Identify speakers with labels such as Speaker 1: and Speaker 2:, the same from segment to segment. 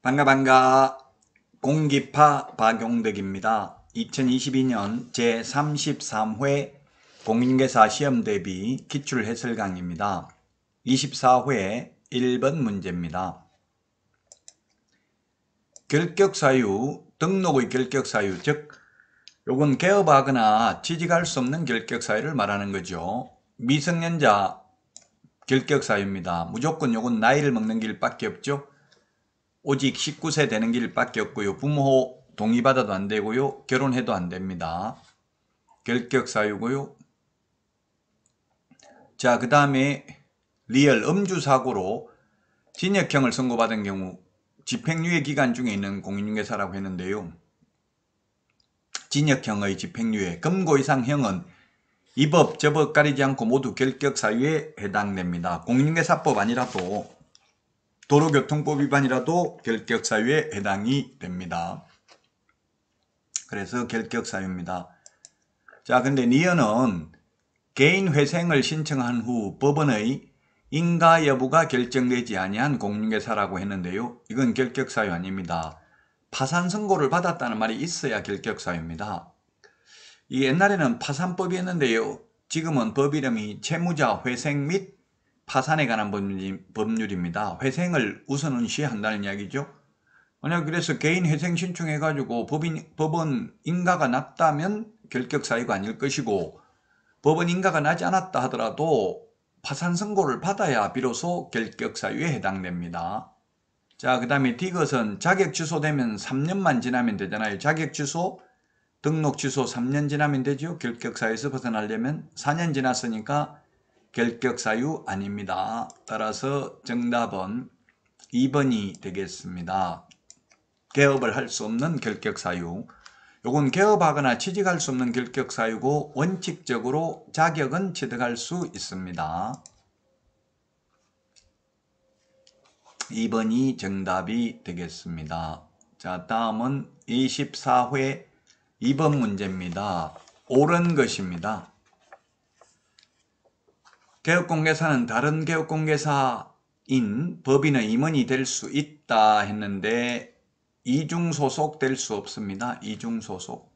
Speaker 1: 반가 반가 공기파 박용덕입니다. 2022년 제33회 공인계사 시험 대비 기출 해설 강입니다. 24회 1번 문제입니다. 결격사유, 등록의 결격사유, 즉 요건 개업하거나 취직할 수 없는 결격사유를 말하는 거죠. 미성년자 결격사유입니다. 무조건 요건 나이를 먹는 길밖에 없죠. 오직 19세 되는 길밖에 없고요. 부모 동의받아도 안 되고요. 결혼해도 안 됩니다. 결격 사유고요. 자, 그 다음에 리얼 음주 사고로 진역형을 선고받은 경우 집행유예 기간 중에 있는 공인중개사라고 했는데요. 진역형의 집행유예, 금고 이상형은 입 법, 저 법 가리지 않고 모두 결격 사유에 해당됩니다. 공인중개사법 아니라도 도로교통법 위반이라도 결격사유에 해당이 됩니다. 그래서 결격사유입니다. 자, 근데 니어은 개인 회생을 신청한 후 법원의 인가 여부가 결정되지 아니한 공인개사라고 했는데요. 이건 결격사유 아닙니다. 파산 선고를 받았다는 말이 있어야 결격사유입니다. 이 옛날에는 파산법이었는데요. 지금은 법 이름이 채무자 회생 및 파산에 관한 법률, 입니다 회생을 우선시 한다는 이야기죠. 만약 그래서 개인 회생 신청해 가지고 법인 법원 인가가 났다면 결격 사유가 아닐 것이고 법원 인가가 나지 않았다 하더라도 파산 선고를 받아야 비로소 결격 사유에 해당됩니다. 자, 그 다음에 디귿은 자격 취소되면 3년만 지나면 되잖아요. 자격 취소, 등록 취소 3년 지나면 되죠. 결격사에서 유 벗어나려면 4년 지났으니까 결격사유 아닙니다. 따라서 정답은 2번이 되겠습니다. 개업을 할 수 없는 결격사유 요건 개업하거나 취직할 수 없는 결격사유고 원칙적으로 자격은 취득할 수 있습니다. 2번이 정답이 되겠습니다. 자 다음은 24회 2번 문제입니다. 옳은 것입니다. 개업공개사는 다른 개업공개사인 법인의 임원이 될 수 있다 했는데 이중소속 될 수 없습니다. 이중소속.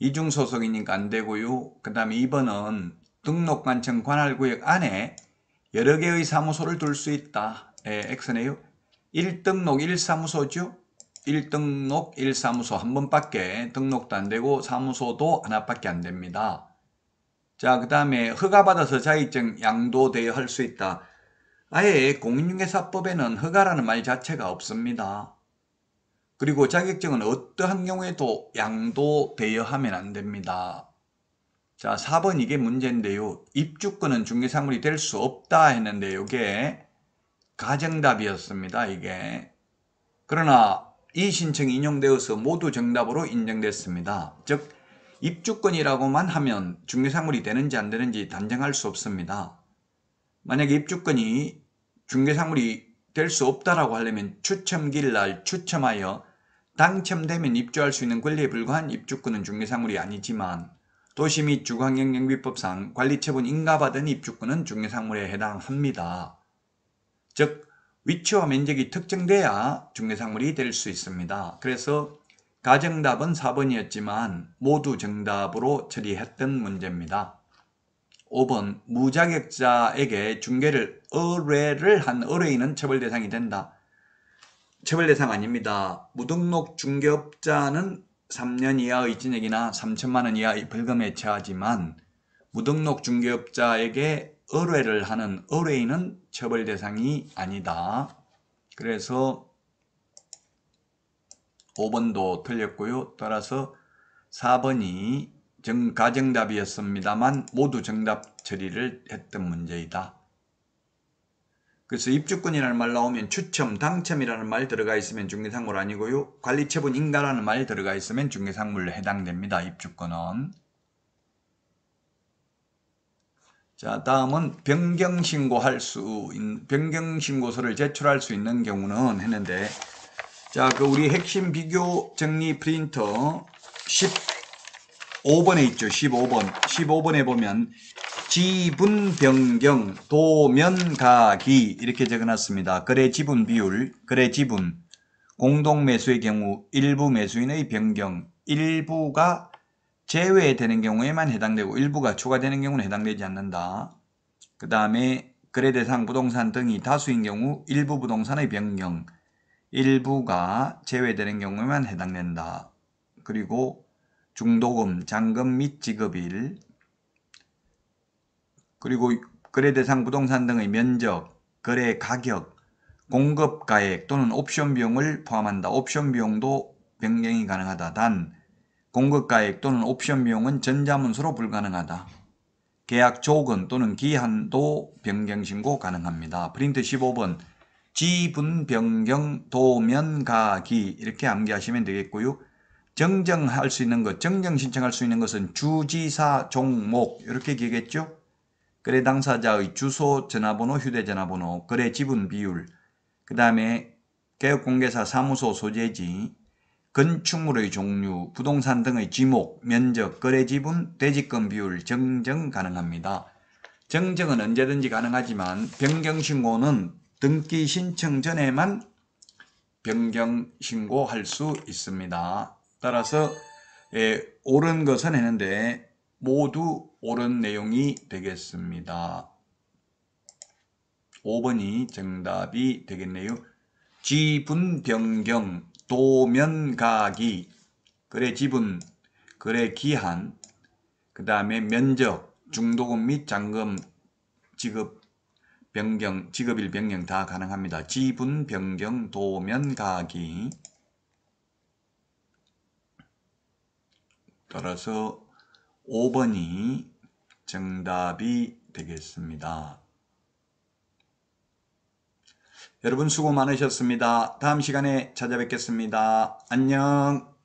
Speaker 1: 이중소속이니까 안되고요. 그 다음에 2번은 등록관청 관할구역 안에 여러 개의 사무소를 둘 수 있다. 에, 예, X네요. 1등록 1사무소죠. 1등록 1사무소 한 번밖에 등록도 안되고 사무소도 하나밖에 안됩니다. 자, 그 다음에 허가받아서 자격증양도되어할 수 있다. 아예 공인중개사법에는 허가라는 말 자체가 없습니다. 그리고 자격증은 어떠한 경우에도 양도되어하면안 됩니다. 자, 4번 이게 문제인데요. 입주권은 중개사물이 될 수 없다 했는데 이게 가정답이었습니다. 이게. 그러나 이 신청이 인용되어서 모두 정답으로 인정됐습니다. 즉 입주권이라고만 하면 중개사물이 되는지 안 되는지 단정할 수 없습니다. 만약에 입주권이 중개사물이 될 수 없다라고 하려면 추첨길 날 추첨하여 당첨되면 입주할 수 있는 권리에 불과한 입주권은 중개사물이 아니지만 도시 및 주거환경경비법상 관리처분 인가받은 입주권은 중개상물에 해당합니다. 즉 위치와 면적이 특정돼야 중개상물이 될 수 있습니다. 그래서 가정답은 4번이었지만 모두 정답으로 처리했던 문제입니다. 5번 무자격자에게 중개를 의뢰를 한 의뢰인은 처벌 대상이 된다. 처벌 대상 아닙니다. 무등록 중개업자는 3년 이하의 징역이나 3천만 원 이하의 벌금에 처하지만 무등록 중개업자에게 의뢰를 하는 의뢰인은 처벌 대상이 아니다. 그래서 5번도 틀렸고요. 따라서 4번이 정, 가정답이었습니다만 모두 정답 처리를 했던 문제이다. 그래서 입주권이라는 말 나오면 추첨, 당첨이라는 말 들어가 있으면 중개상물 아니고요. 관리처분 인가라는 말 들어가 있으면 중개상물로 해당됩니다. 입주권은. 자 다음은 변경신고할 수, 변경신고서를 제출할 수 있는 경우는 했는데 자, 그 우리 핵심 비교 정리 프린터 15번에 있죠. 15번. 15번에 보면 지분 변경 도면 가기 이렇게 적어놨습니다. 거래 지분 비율, 거래 지분, 공동 매수의 경우 일부 매수인의 변경, 일부가 제외되는 경우에만 해당되고 일부가 추가되는 경우는 해당되지 않는다. 그 다음에 거래 대상 부동산 등이 다수인 경우 일부 부동산의 변경, 일부가 제외되는 경우에만 해당된다. 그리고 중도금, 잔금 및 지급일 그리고 거래 대상 부동산 등의 면적, 거래 가격, 공급 가액 또는 옵션 비용을 포함한다. 옵션 비용도 변경이 가능하다. 단 공급 가액 또는 옵션 비용은 전자문서로 불가능하다. 계약 조건 또는 기한도 변경 신고 가능합니다. 프린트 15번 지분변경 도면가기 이렇게 암기하시면 되겠고요. 정정할 수 있는 것, 정정 신청할 수 있는 것은 주지사 종목 이렇게 기겠죠. 거래 당사자의 주소, 전화번호, 휴대전화번호, 거래 지분 비율, 그 다음에 개업공개사 사무소 소재지, 건축물의 종류, 부동산 등의 지목, 면적, 거래 지분, 대지권 비율 정정 가능합니다. 정정은 언제든지 가능하지만 변경신고는 등기 신청 전에만 변경 신고할 수 있습니다. 따라서 예, 옳은 것은 했는데 모두 옳은 내용이 되겠습니다. 5번이 정답이 되겠네요. 지분 변경, 도면 가기, 거래 지분, 거래 기한, 그 다음에 면적, 중도금 및 잔금 지급 변경, 직업일 변경 다 가능합니다. 지분 변경, 도면 가기 따라서 5번이 정답이 되겠습니다. 여러분 수고 많으셨습니다. 다음 시간에 찾아뵙겠습니다. 안녕